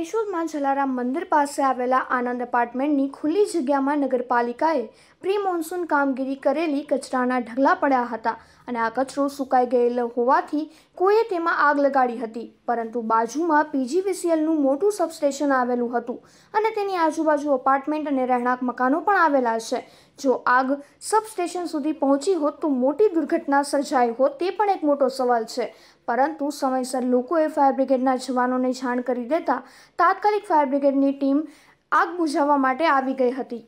કેશોદમાં જલારામ મંદિર પાસે આવેલા આનંદ એપાર્ટમેન્ટની ખુલ્લી જગ્યામાં નગરપાલિકાએ પ્રી મોન્સૂન કામગીરી કરેલી કચરાના ઢગલા પડ્યા હતા અને આ કચરો સુકાઈ ગયેલો હોવાથી કોઈએ તેમાં આગ લગાડી હતી પરંતુ બાજુમાં પીજીવીસીએલનું મોટું સબસ્ટેશન આવેલું હતું અને તેની આજુબાજુ અપાર્ટમેન્ટ અને રહેણાંક મકાનો પણ આવેલા છે જો આગ સબસ્ટેશન સુધી પહોંચી હોત તો મોટી દુર્ઘટના સર્જાઈ હોત તે પણ એક મોટો સવાલ છે પરંતુ સમયસર લોકોએ ફાયર બ્રિગેડના જવાનોને જાણ કરી દેતા તાત્કાલિક ફાયર બ્રિગેડની ટીમ આગ બુઝાવવા માટે આવી ગઈ હતી